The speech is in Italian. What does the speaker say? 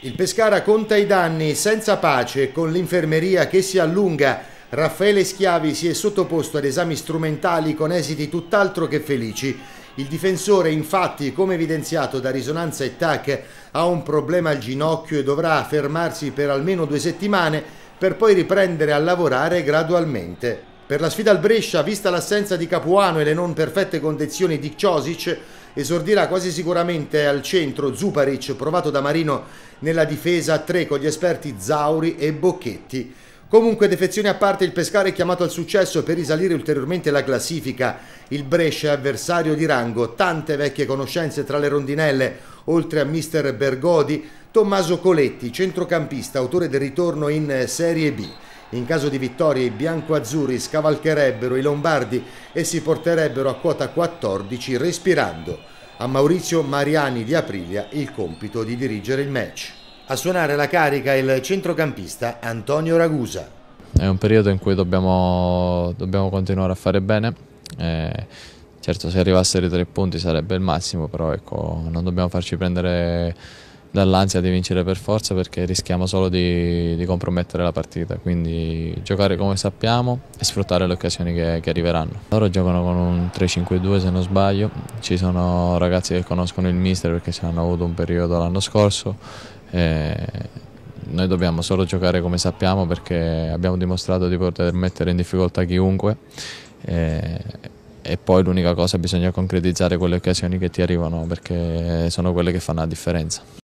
Il Pescara conta i danni senza pace con l'infermeria che si allunga. Raffaele Schiavi si è sottoposto ad esami strumentali con esiti tutt'altro che felici. Il difensore, infatti, come evidenziato da Risonanza e TAC, ha un problema al ginocchio e dovrà fermarsi per almeno due settimane per poi riprendere a lavorare gradualmente. Per la sfida al Brescia, vista l'assenza di Capuano e le non perfette condizioni di Ciosic, Esordirà quasi sicuramente al centro Zuparic, provato da Marino nella difesa a 3 con gli esperti Zauri e Bocchetti. Comunque defezioni a parte il Pescara è chiamato al successo per risalire ulteriormente la classifica. Il Brescia è avversario di rango, tante vecchie conoscenze tra le rondinelle, oltre a mister Bergodi, Tommaso Coletti, centrocampista, autore del ritorno in Serie B. In caso di vittoria i bianco-azzurri scavalcherebbero i lombardi e si porterebbero a quota 14 respirando. A Maurizio Mariani di Aprilia il compito di dirigere il match. A suonare la carica il centrocampista Antonio Ragusa. È un periodo in cui dobbiamo, dobbiamo continuare a fare bene. Eh, certo se arrivassero i tre punti sarebbe il massimo, però ecco, non dobbiamo farci prendere dall'ansia di vincere per forza perché rischiamo solo di, di, compromettere la partita, quindi giocare come sappiamo e sfruttare le occasioni che, che arriveranno. Loro giocano con un 3-5-2 se non sbaglio, ci sono ragazzi che conoscono il mister perché ci hanno avuto un periodo l'anno scorso. E noi dobbiamo solo giocare come sappiamo perché abbiamo dimostrato di poter mettere in difficoltà chiunque e, e poi l'unica cosa bisogna concretizzare quelle occasioni che ti arrivano perché sono quelle che fanno la differenza.